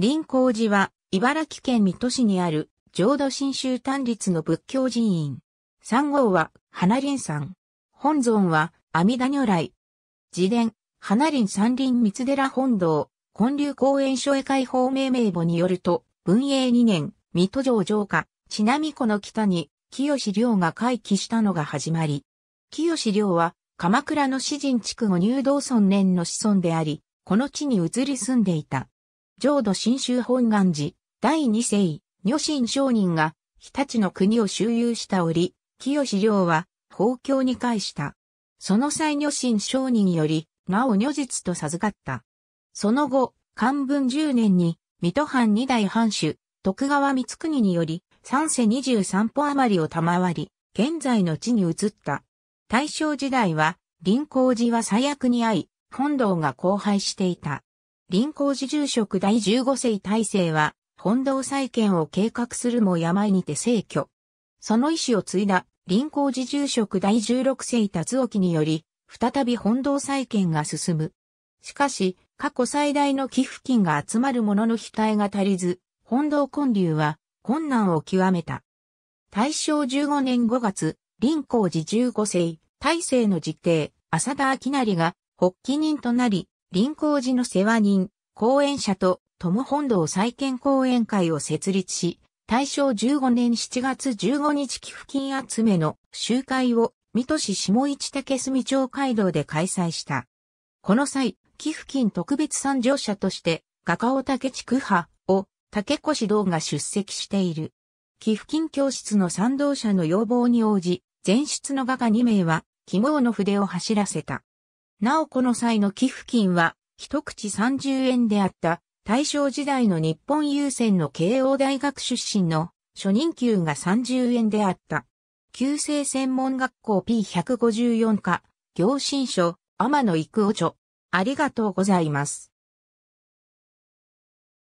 林光寺は、茨城県水戸市にある、浄土真宗単立の仏教寺院。三号は、花林山。本尊は、阿弥陀如来。自伝、花林山林三寺本堂、建立公園所へ開放命名簿によると、文永2年、水戸城城下、ちなみ湖の北に、清良が回帰したのが始まり。清良は、鎌倉の詩人地区後入道村年の子孫であり、この地に移り住んでいた。浄土真宗本願寺、第二世、女神商人が、日立の国を周遊した折、清良は、法教に返した。その際女神商人より、名を女実と授かった。その後、漢文十年に、水戸藩二代藩主、徳川光国により、三世23歩余りを賜り、現在の地に移った。大正時代は、臨光寺は最悪に遭い、本堂が荒廃していた。臨港寺住職第15世大成は、本堂再建を計画するも病にて逝去。その意思を継いだ、臨港寺住職第16世達沖により、再び本堂再建が進む。しかし、過去最大の寄付金が集まるものの額が足りず、本堂建立は困難を極めた。大正15年5月、臨光寺15世、大成の実弟、浅田明成が発起人となり、臨光寺の世話人、講演者と友本堂再建講演会を設立し、大正15年7月15日寄付金集めの集会を水戸市下市竹住町街道で開催した。この際、寄付金特別参上者として、画家を竹地区派を竹越道が出席している。寄付金教室の賛同者の要望に応じ、前出の画家2名は、肝の筆を走らせた。なおこの際の寄付金は、一口30円であった大正時代の日本優先の慶応大学出身の初任給が30円であった。旧制専門学校 P154 課、行進書、天野育夫著。ありがとうございます。